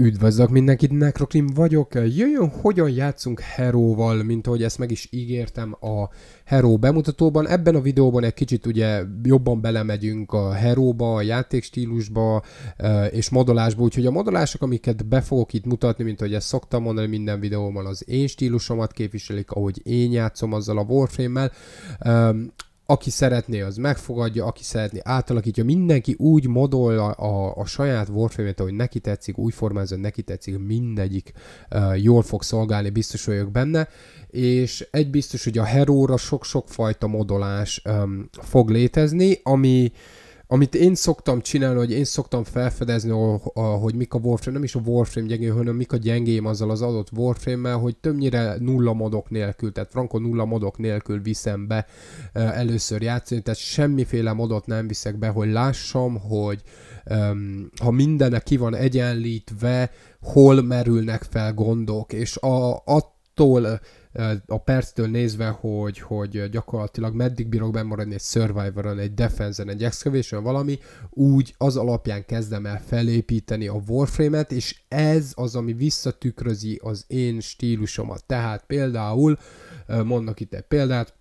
Üdvözlök mindenkit, Necrokrim vagyok. Jöjjön, hogyan játszunk Heróval, mint ahogy ezt meg is ígértem a Heró bemutatóban. Ebben a videóban egy kicsit ugye jobban belemegyünk a Heróba, a játékstílusba eh, és modolásba, úgyhogy a modolások, amiket be fogok itt mutatni, mint ahogy ezt szoktam mondani minden videóban, az én stílusomat képviselik, ahogy én játszom azzal a Warframe-mel aki szeretné, az megfogadja, aki szeretné, átalakítja. Mindenki úgy modol a, a, a saját warframe hogy neki tetszik, úgy formázza, neki tetszik, mindegyik uh, jól fog szolgálni, biztos vagyok benne. És egy biztos, hogy a heróra sok-sok fajta modolás um, fog létezni, ami uh, amit én szoktam csinálni, hogy én szoktam felfedezni, hogy mik a Warframe, nem is a Warframe gyengé, hanem mik a gyengém azzal az adott Warframe-mel, hogy többnyire nulla modok nélkül, tehát Franco nulla modok nélkül viszem be először játszani, tehát semmiféle modot nem viszek be, hogy lássam, hogy ha mindene ki van egyenlítve, hol merülnek fel gondok, és a, attól a perctől nézve, hogy, hogy gyakorlatilag meddig bírok bemaradni egy Survivor-on, egy defense egy excavation valami, úgy az alapján kezdem el felépíteni a Warframe-et, és ez az, ami visszatükrözi az én stílusomat. Tehát például, mondnak itt egy példát,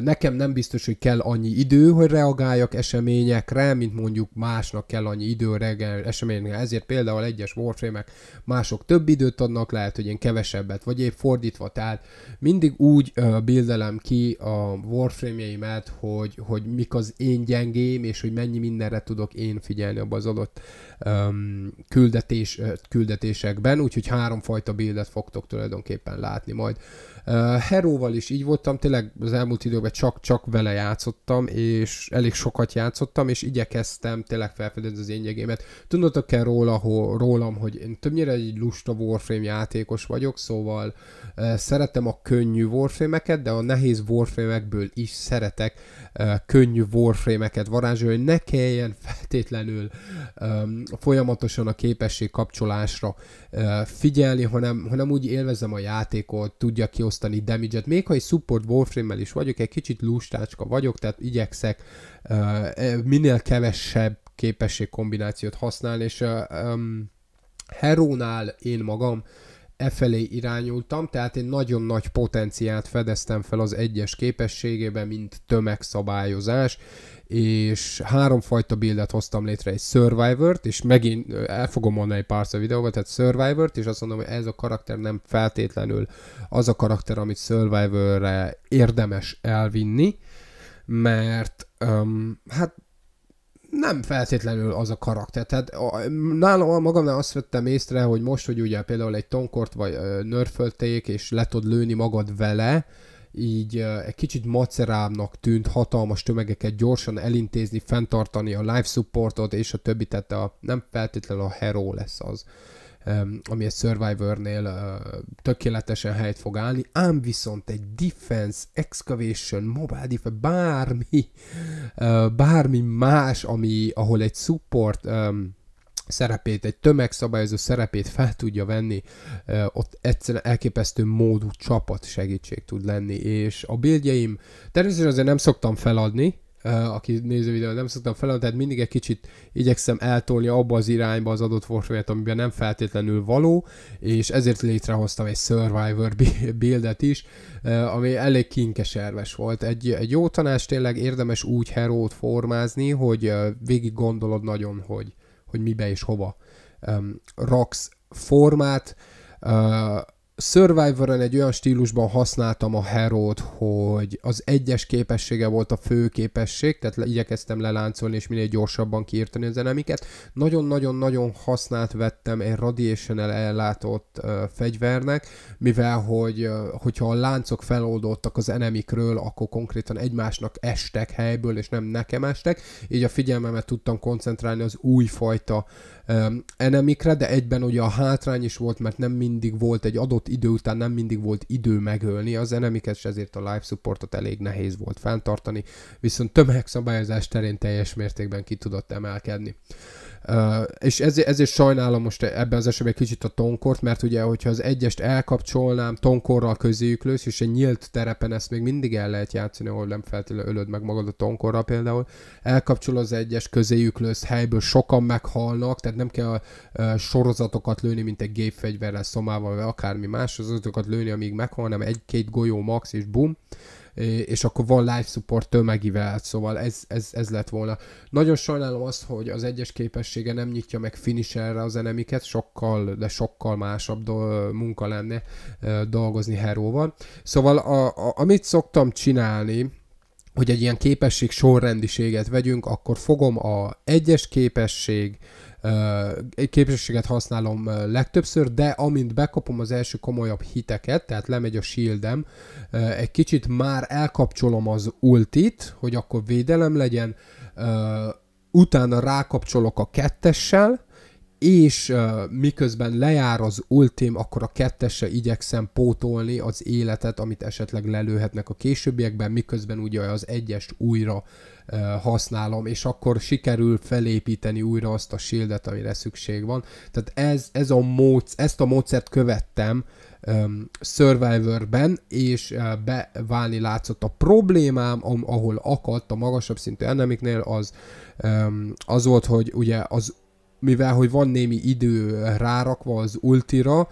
Nekem nem biztos, hogy kell annyi idő, hogy reagáljak eseményekre, mint mondjuk másnak kell annyi idő reggel eseményekre. Ezért például egyes warframe mások több időt adnak, lehet, hogy én kevesebbet, vagy épp fordítva. Tehát mindig úgy uh, bildelem ki a warframe-jeimet, hogy, hogy mik az én gyengém, és hogy mennyi mindenre tudok én figyelni abban az adott um, küldetés, küldetésekben, úgyhogy háromfajta bildet fogtok tulajdonképpen látni majd. Uh, Heróval is így voltam, tényleg az elmúlt időben csak-csak vele játszottam, és elég sokat játszottam, és igyekeztem tényleg felfedezni az én gyegémet. Tudnotok kell róla, ho, rólam, hogy én többnyire egy lusta Warframe játékos vagyok, szóval uh, szeretem a könnyű warframe de a nehéz warframe is szeretek uh, könnyű Warframe-eket varázsolni, hogy ne kelljen feltétlenül um, folyamatosan a képesség kapcsolásra figyelni, hanem, hanem úgy élvezem a játékot, tudja kiosztani damage-et. Még ha egy support warframe is vagyok, egy kicsit lustácska vagyok, tehát igyekszek minél kevesebb képesség kombinációt használni, és um, Herónál én magam uh, e felé irányultam, tehát én nagyon nagy potenciált fedeztem fel az egyes képességébe, mint tömegszabályozás, és háromfajta bildet hoztam létre, egy Survivor-t, és megint el fogom mondani egy pár videóban, tehát Survivor-t, és azt mondom, hogy ez a karakter nem feltétlenül az a karakter, amit Survivor-re érdemes elvinni, mert um, hát nem feltétlenül az a karakter. Tehát a, nálam, magamnál azt vettem észre, hogy most, hogy ugye például egy tonkort vagy nörfölték, és le tud lőni magad vele, így egy kicsit macerábbnak tűnt hatalmas tömegeket gyorsan elintézni, fenntartani a live supportot és a többi, tehát a, nem feltétlenül a hero lesz az ami egy Survivor-nél tökéletesen helyt fog állni, ám viszont egy defense, excavation, mobile defense, bármi, bármi más, ami, ahol egy support szerepét, egy tömegszabályozó szerepét fel tudja venni, ott egyszerűen elképesztő módú csapat segítség tud lenni, és a bildjeim természetesen azért nem szoktam feladni, aki néző videót nem szoktam felelni, tehát mindig egy kicsit igyekszem eltolni abba az irányba az adott warfare amiben nem feltétlenül való, és ezért létrehoztam egy Survivor buildet is, ami elég kinkeserves volt. Egy, egy jó tanács tényleg érdemes úgy herót formázni, hogy végig gondolod nagyon, hogy, hogy mibe és hova raksz formát, Survivor-en egy olyan stílusban használtam a herót, hogy az egyes képessége volt a fő képesség, tehát igyekeztem leláncolni és minél gyorsabban kiírteni az enemiket. Nagyon-nagyon-nagyon használt vettem egy radiation ellátott uh, fegyvernek, mivel hogy uh, hogyha a láncok feloldódtak az enemikről, akkor konkrétan egymásnak estek helyből, és nem nekem estek, így a figyelmemet tudtam koncentrálni az újfajta enemikre, de egyben ugye a hátrány is volt, mert nem mindig volt egy adott idő után, nem mindig volt idő megölni az enemiket, és ezért a live supportot elég nehéz volt fenntartani, viszont tömegszabályozás terén teljes mértékben ki tudott emelkedni. Uh, és ezért, ezért sajnálom most ebben az esetben kicsit a tonkort, mert ugye, hogyha az egyest elkapcsolnám tonkorral lősz, és egy nyílt terepen ezt még mindig el lehet játszani, ahol nem feltétlenül ölöd meg magad a tonkorral például, elkapcsol az egyes közéjük lősz, helyből, sokan meghalnak, tehát nem kell a sorozatokat lőni, mint egy gépfegyverrel, szomával, vagy akármi más, az azokat lőni, amíg meghal, hanem egy-két golyó max, és bum és akkor van live support tömegivel, szóval ez, ez, ez lett volna. Nagyon sajnálom azt, hogy az egyes képessége nem nyitja meg finisherre az enemiket, sokkal, de sokkal másabb do- munka lenne dolgozni heróval. Szóval a, a, amit szoktam csinálni, hogy egy ilyen képesség sorrendiséget vegyünk, akkor fogom a egyes képesség, egy képességet használom legtöbbször, de amint bekapom az első komolyabb hiteket, tehát lemegy a shieldem, egy kicsit már elkapcsolom az ultit, hogy akkor védelem legyen, utána rákapcsolok a kettessel, és uh, miközben lejár az ultim, akkor a kettesse igyekszem pótolni az életet, amit esetleg lelőhetnek a későbbiekben, miközben ugye az egyest újra uh, használom, és akkor sikerül felépíteni újra azt a shieldet, amire szükség van. Tehát ez, ez a módsz, ezt a módszert követtem um, Survivor-ben, és uh, beválni látszott a problémám, ahol akadt a magasabb szintű enemiknél, az um, az volt, hogy ugye az mivel hogy van némi idő rárakva az ultira,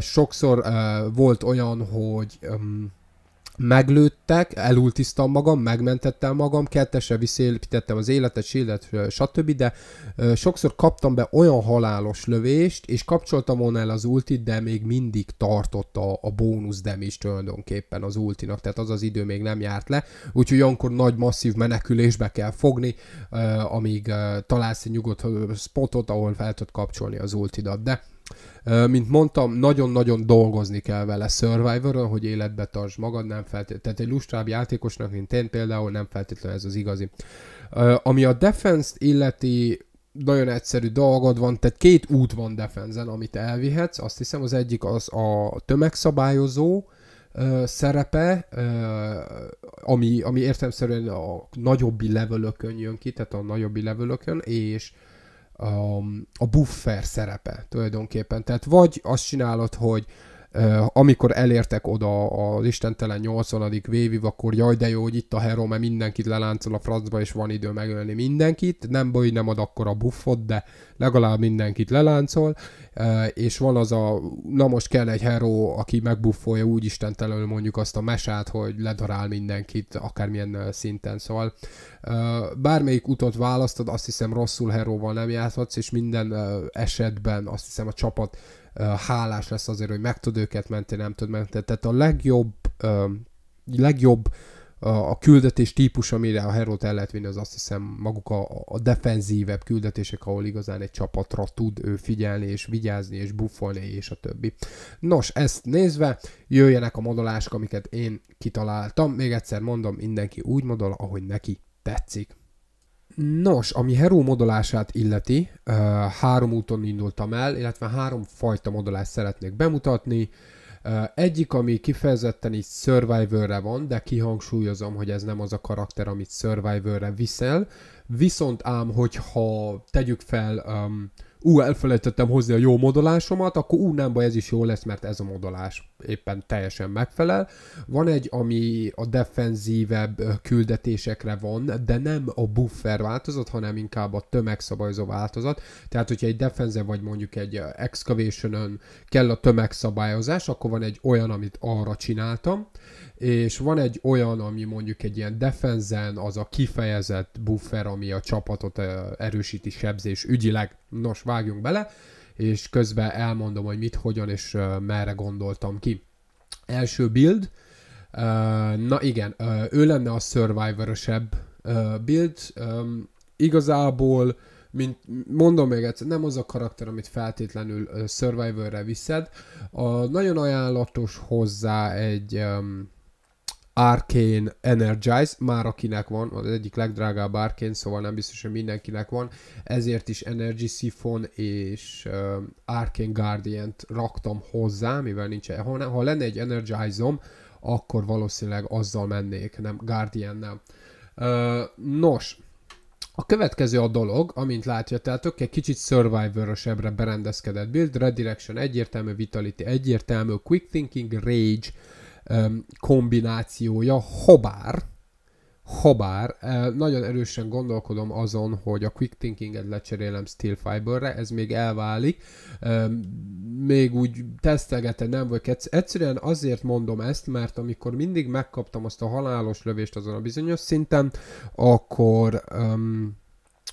sokszor volt olyan, hogy meglőttek, elultisztam magam, megmentettem magam, kettesre visszélpítettem az életet, életet, stb., de ö, sokszor kaptam be olyan halálos lövést, és kapcsoltam volna el az ultit, de még mindig tartott a, a bónusz is tulajdonképpen az ultinak, tehát az az idő még nem járt le, úgyhogy olyankor nagy masszív menekülésbe kell fogni, ö, amíg ö, találsz egy nyugodt spotot, ahol fel tudod kapcsolni az ultidat, de mint mondtam, nagyon-nagyon dolgozni kell vele survivor hogy életbe tarts magad, nem feltétlenül. Tehát egy lustrább játékosnak, mint én például, nem feltétlenül ez az igazi. Ami a defense-t illeti, nagyon egyszerű dolgod van, tehát két út van defenzen, amit elvihetsz. Azt hiszem az egyik az a tömegszabályozó, ö, szerepe, ö, ami, ami értelmszerűen a nagyobbi levelökön jön ki, tehát a nagyobbi levelökön, és a, buffer szerepe tulajdonképpen. Tehát vagy azt csinálod, hogy amikor elértek oda az istentelen 80. vévig, akkor jaj, de jó, hogy itt a Hero, mert mindenkit leláncol a francba, és van idő megölni mindenkit. Nem baj, nem ad akkor a buffot, de legalább mindenkit leláncol. És van az a, na most kell egy Hero, aki megbuffolja úgy istentelenül mondjuk azt a mesát, hogy ledarál mindenkit, akármilyen szinten. Szóval bármelyik utat választod, azt hiszem rosszul Heróval nem játszhatsz, és minden esetben azt hiszem a csapat hálás lesz azért, hogy meg tud őket menteni, nem tud menteni. Tehát a legjobb, legjobb a küldetés típus, amire a herót el lehet vinni, az azt hiszem maguk a, a defenzívebb küldetések, ahol igazán egy csapatra tud ő figyelni, és vigyázni, és buffolni, és a többi. Nos, ezt nézve jöjjenek a modolások, amiket én kitaláltam. Még egyszer mondom, mindenki úgy modol, ahogy neki tetszik. Nos, ami Hero modolását illeti, három úton indultam el, illetve három fajta modolást szeretnék bemutatni. Egyik, ami kifejezetten így Survivorre van, de kihangsúlyozom, hogy ez nem az a karakter, amit Survivorre viszel, viszont ám, hogyha tegyük fel... Um, ú, elfelejtettem hozni a jó modolásomat, akkor ú, nem baj, ez is jó lesz, mert ez a modolás éppen teljesen megfelel. Van egy, ami a defenzívebb küldetésekre van, de nem a buffer változat, hanem inkább a tömegszabályozó változat. Tehát, hogyha egy defense vagy mondjuk egy excavation kell a tömegszabályozás, akkor van egy olyan, amit arra csináltam, és van egy olyan, ami mondjuk egy ilyen defenzen, az a kifejezett buffer, ami a csapatot erősíti sebzés ügyileg. Nos, vágjunk bele, és közben elmondom, hogy mit, hogyan és merre gondoltam ki. Első build, na igen, ő lenne a survivor build, igazából mint mondom még egyszer, nem az a karakter, amit feltétlenül survivorre Survivor-re viszed. A, nagyon ajánlatos hozzá egy Arcane Energize, már akinek van, az egyik legdrágább Arcane, szóval nem biztos, hogy mindenkinek van, ezért is Energy Siphon és uh, Arcane Guardian-t raktam hozzá, mivel nincs, ha, ha lenne egy Energize-om, akkor valószínűleg azzal mennék, nem Guardian nem. Uh, nos, a következő a dolog, amint látjátok, egy kicsit survivor berendezkedett build, Redirection egyértelmű, Vitality egyértelmű, Quick Thinking, Rage, kombinációja, habár, habár nagyon erősen gondolkodom azon, hogy a quick thinking-et lecserélem steel fiberre, ez még elválik, még úgy tesztelgete nem vagy egyszerűen azért mondom ezt, mert amikor mindig megkaptam azt a halálos lövést azon a bizonyos szinten, akkor um,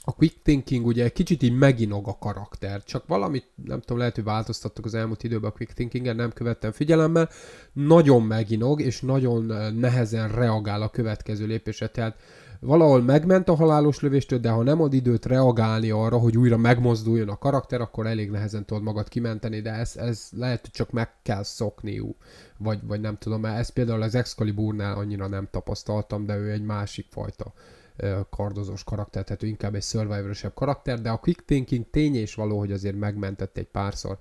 a quick thinking ugye kicsit így meginog a karakter, csak valamit, nem tudom, lehet, hogy változtattak az elmúlt időben a quick thinking nem követtem figyelemmel, nagyon meginog, és nagyon nehezen reagál a következő lépésre, tehát valahol megment a halálos lövéstől, de ha nem ad időt reagálni arra, hogy újra megmozduljon a karakter, akkor elég nehezen tudod magad kimenteni, de ez, ez lehet, hogy csak meg kell szokniuk, vagy, vagy nem tudom, mert ez például az Excaliburnál annyira nem tapasztaltam, de ő egy másik fajta uh, kardozós karakter, tehát ő inkább egy survivor karakter, de a quick thinking tény és való, hogy azért megmentett egy párszor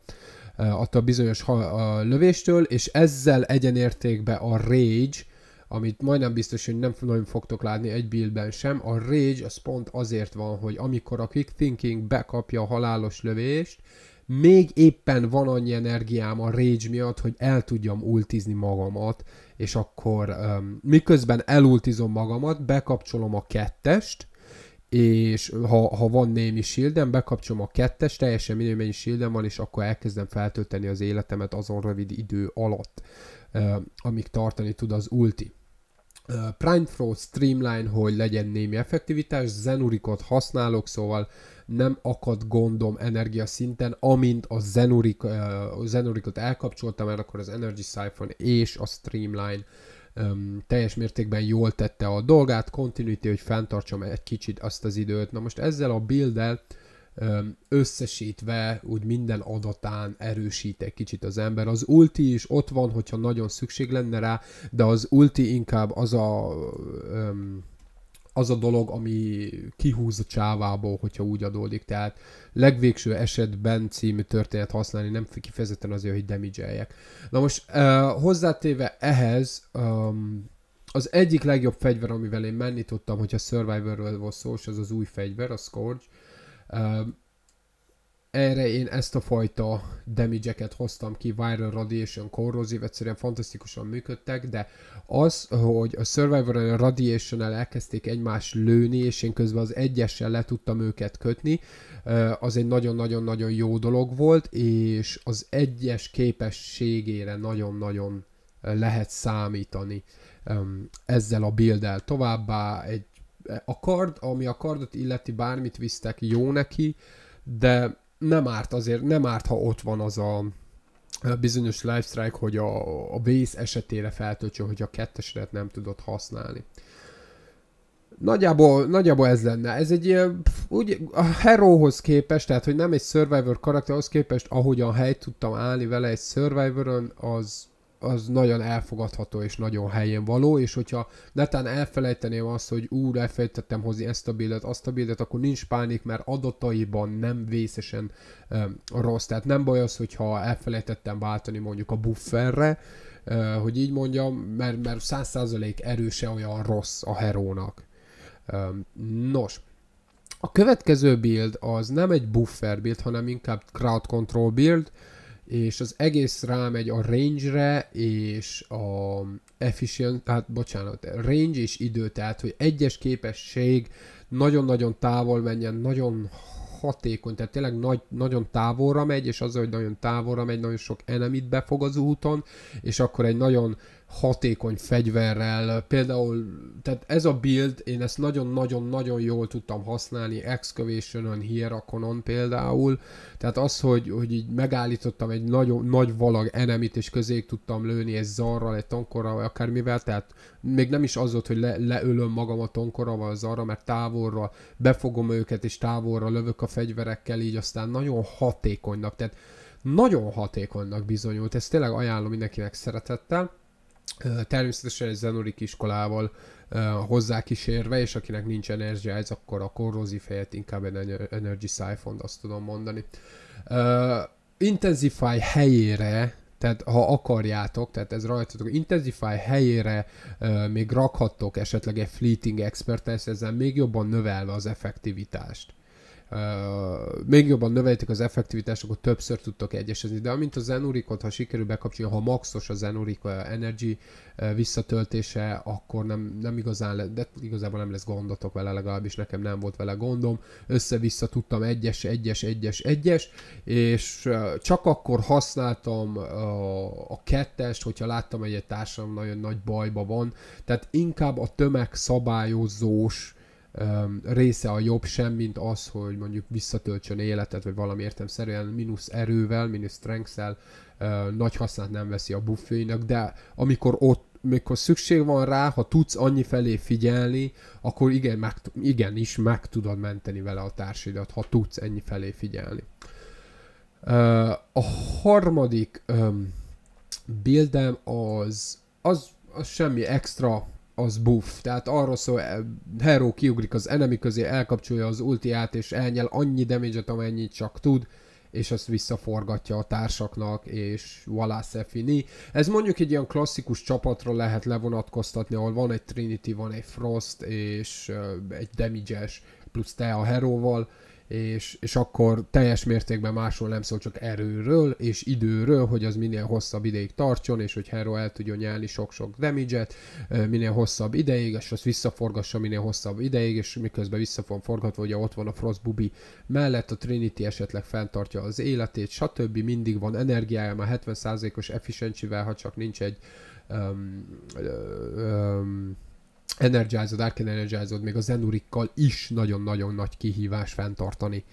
attól bizonyos ha- a lövéstől, és ezzel egyenértékbe a Rage, amit majdnem biztos, hogy nem nagyon fogtok látni egy buildben sem, a Rage az pont azért van, hogy amikor a Quick Thinking bekapja a halálos lövést, még éppen van annyi energiám a rage miatt, hogy el tudjam ultizni magamat, és akkor um, miközben elultizom magamat, bekapcsolom a kettest, és ha, ha van némi shieldem, bekapcsolom a kettest, teljesen minő mennyi shieldem van, és akkor elkezdem feltölteni az életemet azon rövid idő alatt, um, amíg tartani tud az ulti. Prime Pro Streamline, hogy legyen némi effektivitás, Zenurikot használok, szóval nem akad gondom energia szinten, amint a, Zenurik, a Zenurikot elkapcsoltam mert akkor az Energy Siphon és a Streamline um, teljes mértékben jól tette a dolgát, continuity, hogy fenntartsam egy kicsit azt az időt. Na most ezzel a build összesítve úgy minden adatán erősít egy kicsit az ember. Az ulti is ott van, hogyha nagyon szükség lenne rá, de az ulti inkább az a az a dolog, ami kihúz a csávából, hogyha úgy adódik. Tehát legvégső esetben című történet használni, nem kifejezetten azért, hogy damage Na most uh, hozzátéve ehhez, um, az egyik legjobb fegyver, amivel én menni tudtam, hogyha Survivorról volt szó, és az az új fegyver, a Scourge, uh, erre én ezt a fajta damage hoztam ki, Viral Radiation, Corrosive, egyszerűen fantasztikusan működtek, de az, hogy a Survivor and a radiation elkezdték egymást lőni, és én közben az egyessel le tudtam őket kötni, az egy nagyon-nagyon-nagyon jó dolog volt, és az egyes képességére nagyon-nagyon lehet számítani ezzel a build továbbá egy a kard, ami a kardot illeti, bármit visztek, jó neki, de nem árt azért, nem árt, ha ott van az a bizonyos Life strike, hogy a, a base esetére feltöltse, hogy a kettesedet nem tudod használni. Nagyjából, nagyjából ez lenne. Ez egy úgy a heróhoz képest, tehát hogy nem egy Survivor karakter, képest, ahogyan helyt tudtam állni vele egy survivoron az az nagyon elfogadható és nagyon helyén való, és hogyha netán elfelejteném azt, hogy úr, elfelejtettem hozni ezt a bildet, azt a bildet, akkor nincs pánik, mert adataiban nem vészesen um, rossz. Tehát nem baj az, hogyha elfelejtettem váltani mondjuk a bufferre, uh, hogy így mondjam, mert, mert 100% erőse olyan rossz a herónak. Um, nos, a következő build az nem egy buffer build, hanem inkább crowd control build, és az egész rámegy a range-re, és a efficient, hát bocsánat, range és idő, tehát hogy egyes képesség nagyon-nagyon távol menjen, nagyon hatékony, tehát tényleg nagy, nagyon távolra megy, és az, hogy nagyon távolra megy, nagyon sok enemit befog az úton, és akkor egy nagyon hatékony fegyverrel, például, tehát ez a build, én ezt nagyon-nagyon-nagyon jól tudtam használni excavation on Hierakonon például, tehát az, hogy, hogy így megállítottam egy nagyon, nagy valag enemit, és közé tudtam lőni egy zarral, egy tankorral, vagy akármivel, tehát még nem is az volt, hogy le, leölöm magam a tonkorral, vagy az arra, mert távolra befogom őket, és távolra lövök a fegyverekkel, így aztán nagyon hatékonynak, tehát nagyon hatékonynak bizonyult, ezt tényleg ajánlom mindenkinek szeretettel. Természetesen egy zenorik iskolával hozzákísérve, és akinek nincs energia ez akkor a korrózi fejet inkább egy energy siphon azt tudom mondani. Intensify helyére tehát ha akarjátok, tehát ez rajtatok, Intensify helyére még rakhattok esetleg egy Fleeting Expertise, ezzel még jobban növelve az effektivitást még jobban növeljétek az effektivitást, akkor többször tudtok egyesezni. De amint a Zenurikot, ha sikerül bekapcsolni, ha maxos a Zenurik energy visszatöltése, akkor nem, nem igazán, le, de igazából nem lesz gondotok vele, legalábbis nekem nem volt vele gondom. Össze-vissza tudtam egyes, egyes, egyes, egyes, és csak akkor használtam a, a kettest, hogyha láttam, hogy egy társam nagyon nagy bajba van. Tehát inkább a tömegszabályozós része a jobb sem, mint az, hogy mondjuk visszatöltsön életet, vagy valami értemszerűen mínusz erővel, mínusz strength nagy hasznát nem veszi a buffjainak, de amikor ott mikor szükség van rá, ha tudsz annyi felé figyelni, akkor igen, meg, igenis meg tudod menteni vele a társidat, ha tudsz ennyi felé figyelni. A harmadik bildem az, az, az semmi extra az buff. Tehát arról szól, eh, Hero kiugrik az enemy közé, elkapcsolja az ultiát, és elnyel annyi damage-et, amennyit csak tud, és azt visszaforgatja a társaknak, és voilà fini. Ez mondjuk egy ilyen klasszikus csapatra lehet levonatkoztatni, ahol van egy Trinity, van egy Frost, és eh, egy damage plusz te a heróval és, és akkor teljes mértékben másról nem szól, csak erőről és időről, hogy az minél hosszabb ideig tartson, és hogy Hero el tudjon nyelni sok-sok damage-et, minél hosszabb ideig, és azt visszaforgassa minél hosszabb ideig, és miközben vissza van forgatva, hogy ott van a Frost Bubi mellett, a Trinity esetleg fenntartja az életét, stb. Mindig van energiája, a 70%-os efficiency ha csak nincs egy um, um, energizod, Arkane energizod, még a zenurikkal is nagyon-nagyon nagy kihívás fenntartani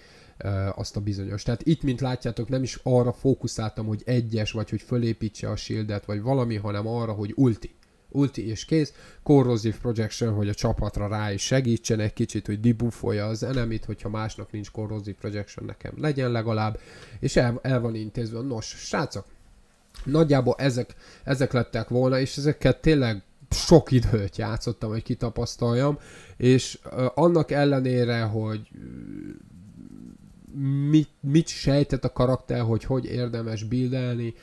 azt a bizonyos. Tehát itt, mint látjátok, nem is arra fókuszáltam, hogy egyes, vagy hogy fölépítse a shieldet, vagy valami, hanem arra, hogy ulti. Ulti és kész. Corrosive Projection, hogy a csapatra rá is segítsen egy kicsit, hogy dibuffolja az enemit, hogyha másnak nincs Corrosive Projection, nekem legyen legalább. És el, el van intézve. Nos, srácok, nagyjából ezek, ezek lettek volna, és ezeket tényleg sok időt játszottam, hogy kitapasztaljam, és annak ellenére, hogy mit, mit sejtett a karakter, hogy hogy érdemes bildelni.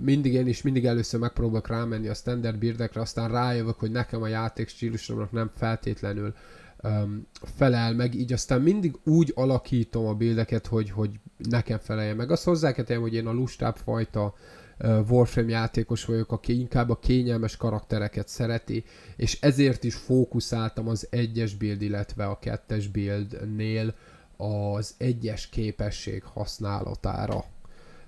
Mindig én is mindig először megpróbálok rámenni a standard birdekre, aztán rájövök, hogy nekem a játék stílusomnak nem feltétlenül felel meg, így aztán mindig úgy alakítom a bildeket, hogy, hogy nekem felelje meg. Azt hozzá kell hogy én a lustább fajta uh, Warframe játékos vagyok, aki inkább a kényelmes karaktereket szereti, és ezért is fókuszáltam az egyes build, illetve a kettes buildnél az egyes képesség használatára.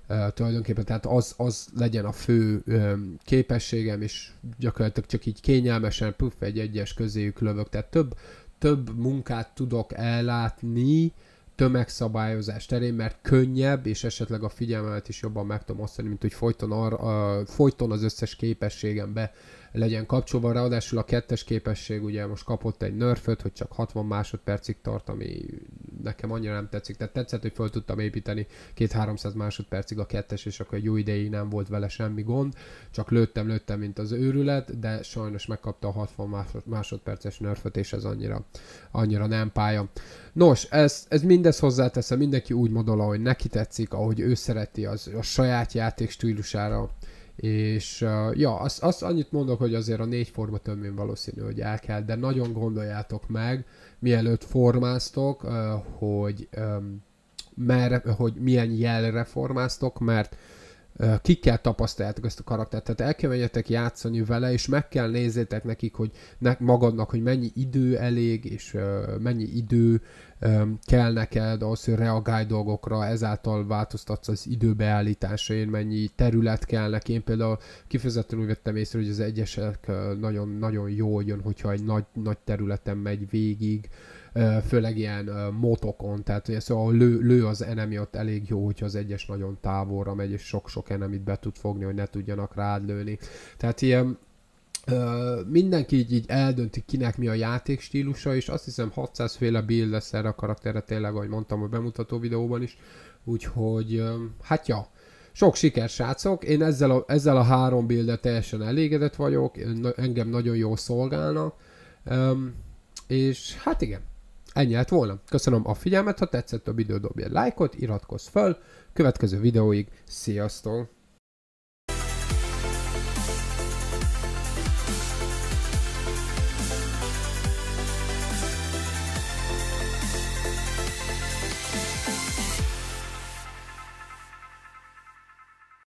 Uh, tulajdonképpen, tehát az, az legyen a fő képességem, és gyakorlatilag csak így kényelmesen, puff, egy egyes közéjük lövök, tehát több, több munkát tudok ellátni, tömegszabályozás terén, mert könnyebb, és esetleg a figyelmet is jobban meg tudom osztani, mint hogy folyton, arra, folyton az összes képességembe legyen kapcsolva. Ráadásul a kettes képesség ugye most kapott egy nörföt, hogy csak 60 másodpercig tart, ami nekem annyira nem tetszik. Tehát tetszett, hogy föl tudtam építeni 2-300 másodpercig a kettes, és akkor egy jó ideig nem volt vele semmi gond, csak lőttem, lőttem, mint az őrület, de sajnos megkapta a 60 másodperces nerföt, és ez annyira, annyira nem pálya. Nos, ez, ez mindez hozzáteszem, mindenki úgy modol, ahogy neki tetszik, ahogy ő szereti, az a saját játék stílusára és uh, ja, azt, azt annyit mondok, hogy azért a négy forma tömén valószínű, hogy el kell, de nagyon gondoljátok meg, mielőtt formáztok, uh, hogy, um, mer, hogy milyen jelre formáztok, mert uh, kikkel tapasztaljátok ezt a karaktert, tehát el kell menjetek játszani vele, és meg kell nézzétek nekik, hogy ne, magadnak, hogy mennyi idő elég, és uh, mennyi idő um, kell neked ahhoz, hogy reagálj dolgokra, ezáltal változtatsz az időbeállításain, mennyi terület kell neki. Én például kifejezetten úgy vettem észre, hogy az egyesek nagyon-nagyon jól jön, hogyha egy nagy, nagy területen megy végig, uh, főleg ilyen motokon, tehát szóval lő, lő az enemi ott elég jó, hogyha az egyes nagyon távolra megy, és sok-sok enemit be tud fogni, hogy ne tudjanak rád lőni. Tehát ilyen Uh, mindenki így, így eldönti, kinek mi a játék stílusa, és azt hiszem 600 féle build lesz erre a karakterre, tényleg, ahogy mondtam a bemutató videóban is, úgyhogy uh, hát ja, sok siker srácok, én ezzel a, ezzel a három buildet teljesen elégedett vagyok, engem nagyon jól szolgálnak, um, és hát igen, Ennyi lett volna. Köszönöm a figyelmet, ha tetszett a videó, dobj egy lájkot, iratkozz fel, következő videóig, sziasztok!